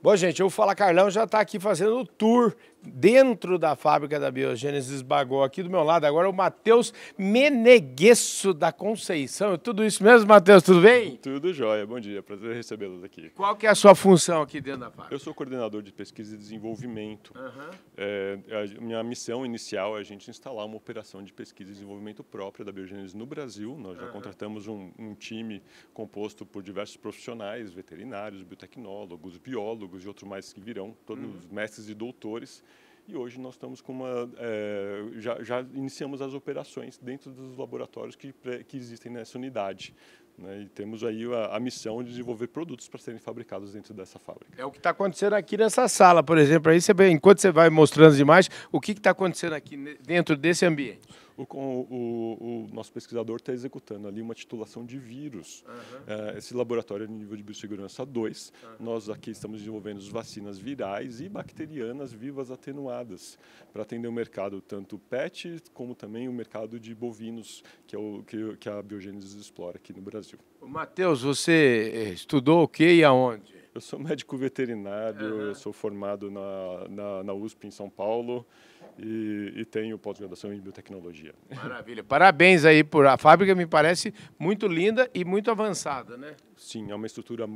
Bom, gente, eu vou falar Carlão já está aqui fazendo o tour dentro da fábrica da Biogênesis Bagó, aqui do meu lado agora, o Matheus Meneguesso da Conceição. É tudo isso mesmo, Matheus? Tudo bem? Tudo jóia. Bom dia. Prazer recebê-los aqui. Qual que é a sua função aqui dentro da fábrica? Eu sou coordenador de pesquisa e desenvolvimento. Uhum. É, a minha missão inicial é a gente instalar uma operação de pesquisa e desenvolvimento própria da Biogênesis no Brasil. Nós já uhum. contratamos um, um time composto por diversos profissionais, veterinários, biotecnólogos, biólogos e outros mais que virão, todos uhum. mestres e doutores e hoje nós estamos com uma é, já, já, iniciamos as operações dentro dos laboratórios que, que existem nessa unidade. Né? E temos aí a, a, missão de desenvolver produtos para serem fabricados dentro dessa fábrica. É o que está acontecendo aqui nessa sala, por exemplo. Aí você enquanto você vai mostrando as imagens, o que está acontecendo aqui dentro desse ambiente? o, o, o nosso pesquisador está executando ali uma titulação de vírus. Uhum. esse laboratório é no nível de biossegurança 2. Uhum. Tá. Nós aqui estamos desenvolvendo vacinas virais e bacterianas vivas atenuadas para atender o mercado tanto pet como também o mercado de bovinos que, é o, que, que a Biogênesis explora aqui no Brasil. Matheus, você eh, estudou o que e aonde? Eu sou médico veterinário, uhum. eu sou formado na, na, na USP em São Paulo e, e tenho pós-graduação em biotecnologia. Maravilha. Parabéns aí por a fábrica me parece muito linda e muito avançada, né? Sim, é uma estrutura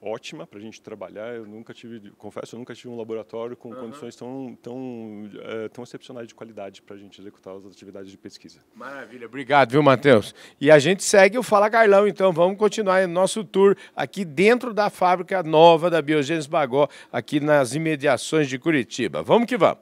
ótima para a gente trabalhar. Eu nunca tive, confesso, eu nunca tive um laboratório com uhum. condições tão tão é, tão excepcionais de qualidade para a gente executar as atividades de pesquisa. Maravilha, obrigado, viu, Matheus? E a gente segue o Fala Carlão, então vamos continuar nosso tour aqui dentro da fábrica nova da Biogênese Bagó, aqui nas imediações de Curitiba. Vamos que vamos.